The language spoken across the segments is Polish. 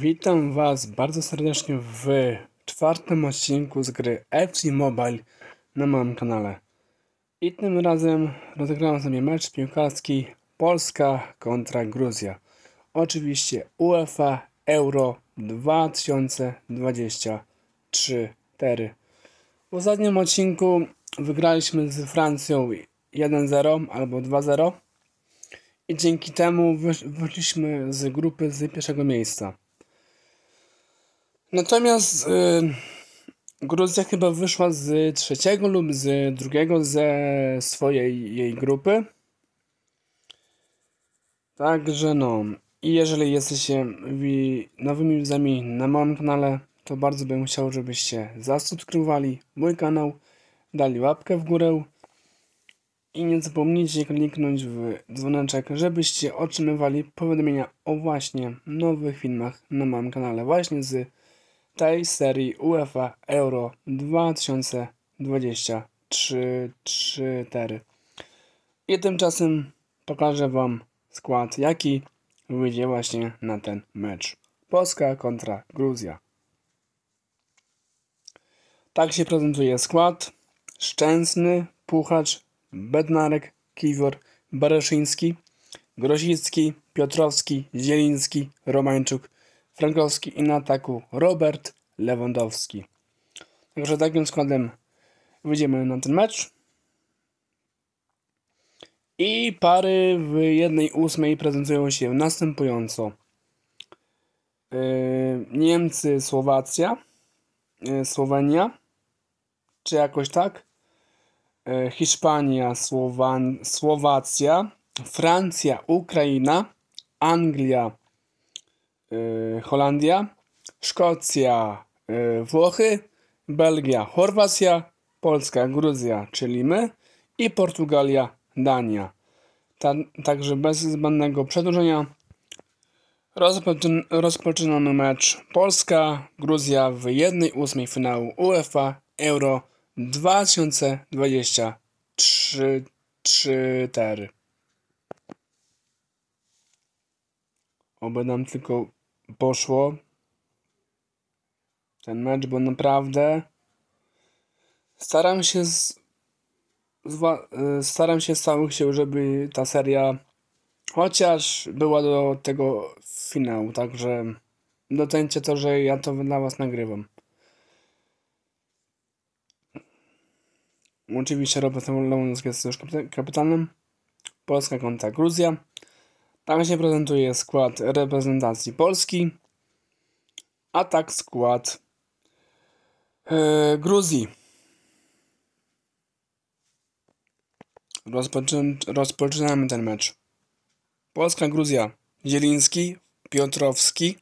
Witam Was bardzo serdecznie w czwartym odcinku z gry FC Mobile na moim kanale. I tym razem rozegrałem sobie mecz piłkarski Polska kontra Gruzja. Oczywiście UEFA Euro 2023 W ostatnim odcinku wygraliśmy z Francją 1-0 albo 2-0 i dzięki temu wyszliśmy z grupy z pierwszego miejsca. Natomiast y, Gruzja chyba wyszła z trzeciego lub z drugiego ze swojej jej grupy. Także no. I jeżeli jesteście nowymi widzami na moim kanale, to bardzo bym chciał, żebyście zasubskrybowali mój kanał, dali łapkę w górę i nie zapomnijcie kliknąć w dzwoneczek, żebyście otrzymywali powiadomienia o właśnie nowych filmach na moim kanale, właśnie z tej serii UEFA Euro 2023-4. I tymczasem pokażę Wam skład, jaki wyjdzie właśnie na ten mecz. Polska kontra Gruzja. Tak się prezentuje skład. Szczęsny, Puchacz, Bednarek, Kiwor, Bereszyński, Grosicki, Piotrowski, Zieliński, Romańczuk, Frankowski i na ataku Robert Lewandowski. Także takim składem wyjdziemy na ten mecz. I pary w 1.8 prezentują się następująco. Yy, Niemcy, Słowacja, yy, Słowenia, czy jakoś tak? Yy, Hiszpania, Słowan, Słowacja, Francja, Ukraina, Anglia, Y, Holandia, Szkocja, y, Włochy, Belgia, Chorwacja, Polska, Gruzja, czyli my i Portugalia, Dania. Ta, także bez zbędnego przedłużenia rozpoczyn, rozpoczynamy mecz Polska, Gruzja w 1-8 finału UEFA Euro 2023 4. Oby nam tylko poszło ten mecz, bo naprawdę staram się z, y, staram się z całych sił, żeby ta seria chociaż była do tego finału, także docencie to, że ja to dla was nagrywam. Oczywiście Robert Lewandowski jest już kapitanem. Polska kontra Gruzja. Tam się prezentuje skład reprezentacji Polski, a tak skład yy, Gruzji. Rozpoczyn rozpoczynamy ten mecz. Polska, Gruzja. Zieliński, Piotrowski.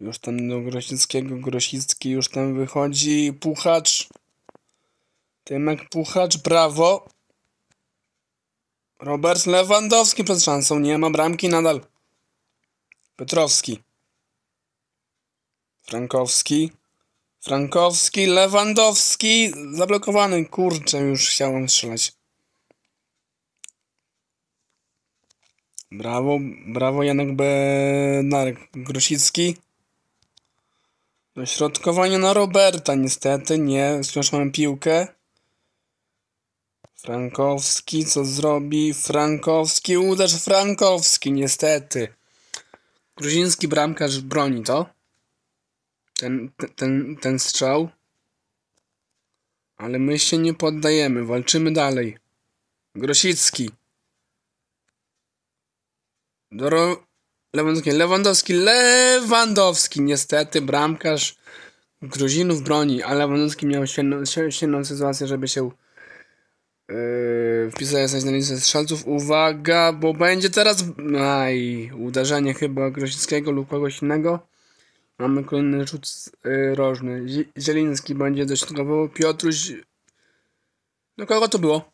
Już tam do Grosickiego, Grosicki już tam wychodzi. Puchacz. Tymek Puchacz, brawo. Robert Lewandowski przed szansą, nie ma bramki nadal. Piotrowski. Frankowski. Frankowski, Lewandowski, zablokowany, kurczę, już chciałem strzelać. Brawo, brawo Janek Benarek, Grosicki. Dośrodkowanie na Roberta, niestety, nie, wciąż mamy piłkę. Frankowski, co zrobi? Frankowski, uderz Frankowski, niestety. Gruziński bramkarz broni to. Ten, ten, ten strzał. Ale my się nie poddajemy, walczymy dalej. Grosicki. Doro... Lewandowski, Lewandowski, Lewandowski, niestety bramkarz Gruzinów broni, a Lewandowski miał świetną, świetną sytuację, żeby się Yy, wpisania znać na listę strzelców. Uwaga, bo będzie teraz. Aj, uderzenie chyba Grosickiego lub kogoś innego. Mamy kolejny rzut yy, rożny. Zieliński będzie dośrodkował. Piotruś. No kogo to było?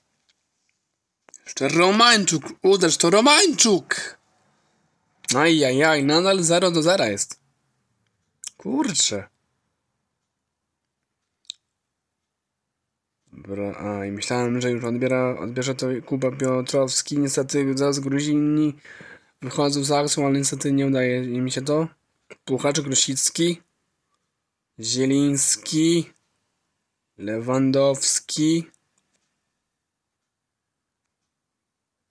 Jeszcze Romańczuk. Uderz to Romańczuk. Ajajaj, nadal 0 do 0 jest. Kurczę. Dobra, a i myślałem, że już odbiera, odbierze to Kuba Piotrowski, niestety zaraz Gruzini wychodzą z Arsu, ale niestety nie udaje mi się to. Puchacz Grusicki, Zieliński, Lewandowski,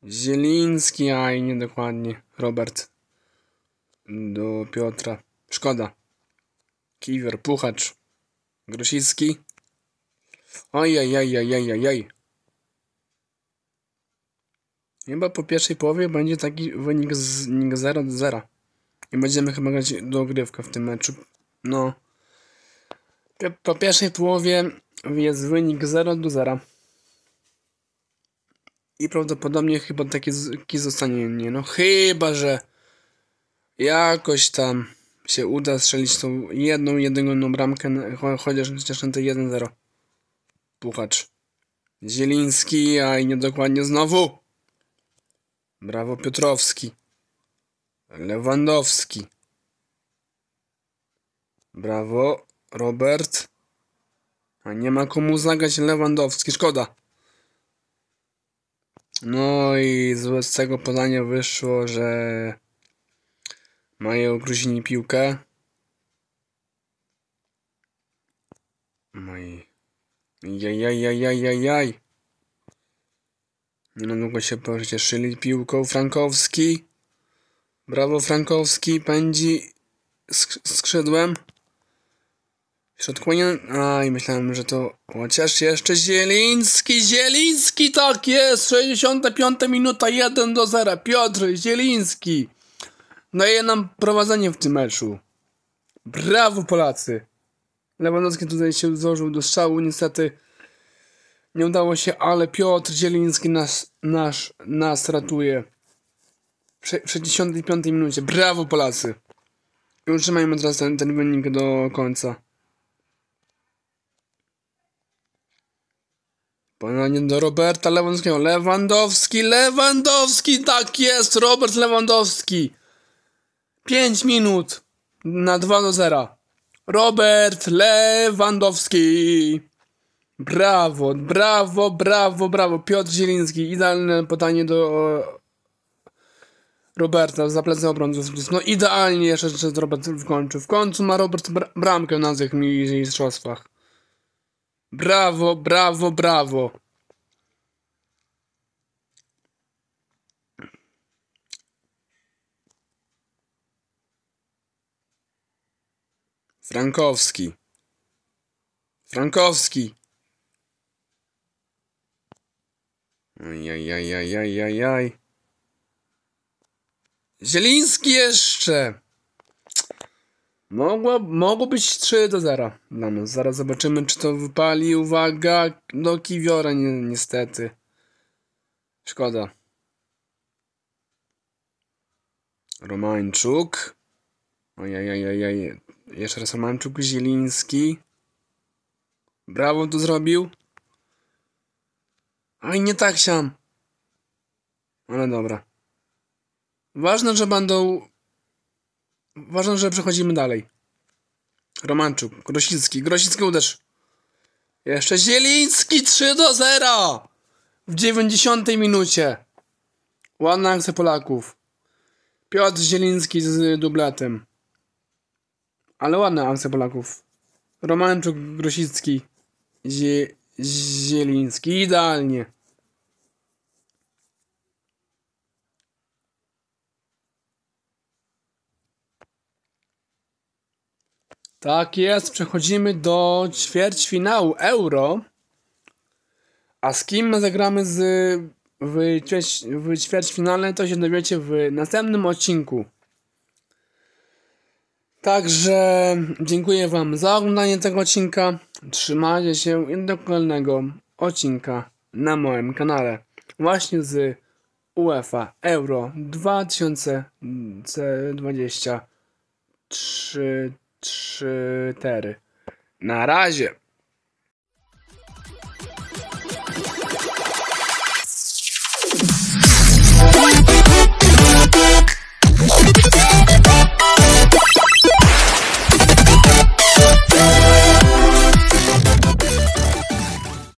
Zieliński, a i niedokładnie, Robert do Piotra. Szkoda. Kiwer, Puchacz, Grusicki. Oj, Ojajajajajajaj. Chyba po pierwszej połowie będzie taki wynik 0 do 0. I będziemy chyba grać dogrywkę w tym meczu. No. Po pierwszej połowie jest wynik 0 do 0. I prawdopodobnie chyba taki, taki zostanie. Nie no, chyba że jakoś tam się uda strzelić tą jedną, jedyną bramkę, chociaż, chociaż na te 1-0. Puchacz. Zieliński, a i niedokładnie znowu. Brawo Piotrowski. Lewandowski. Brawo Robert. A nie ma komu zagrać Lewandowski, szkoda. No i z tego podania wyszło, że mają Gruzini piłkę. No Jajajajajajaj. Nie na długo się pocieszyli piłką. Frankowski. Brawo Frankowski. Pędzi sk skrzydłem. Środkłania... Aj, myślałem, że to... Chociaż jeszcze Zieliński, Zieliński, tak jest! 65 minuta, 1 do 0. Piotr Zieliński daje no nam prowadzenie w tym meczu. Brawo Polacy! Lewandowski tutaj się złożył do strzału, niestety nie udało się, ale Piotr Zieliński nas, nas nas ratuje. W 65 minucie. Brawo Polacy! I utrzymajmy teraz ten, ten wynik do końca. Podanie do Roberta Lewandowskiego. Lewandowski, Lewandowski, tak jest, Robert Lewandowski. 5 minut na 2 do 0. Robert Lewandowski. Brawo, brawo, brawo, brawo. Piotr Zieliński. Idealne podanie do Roberta za plecem obrońców. No idealnie jeszcze Robert wkończył. W końcu ma Robert bramkę na tych mistrzostwach. Brawo, brawo, brawo. Frankowski. Frankowski. jaj, jaj, jaj, jaj, Zieliński jeszcze. Mogło, mogło być 3 do 0 no, Zaraz zobaczymy, czy to wypali. Uwaga, do no Kiwiora ni niestety. Szkoda. Romańczuk. jaj, jeszcze raz Romanczuk, Zieliński. Brawo tu zrobił. Aj, nie tak siam. Ale dobra. Ważne, że będą... Ważne, że przechodzimy dalej. Romanczuk, Grosicki, Grosicki uderz. Jeszcze Zieliński 3 do 0 w 90 minucie. Ładna akcja Polaków. Piotr Zieliński z dubletem. Ale ładne akcje Polaków. Romanczuk, Grosicki, Zie Zieliński. Idealnie. Tak jest, przechodzimy do ćwierćfinału Euro. A z kim zagramy z, w, ćwierć, w ćwierćfinale, to się dowiecie w następnym odcinku. Także dziękuję Wam za oglądanie tego odcinka. Trzymajcie się i do kolejnego odcinka na moim kanale. Właśnie z UEFA Euro 2023 4. Na razie!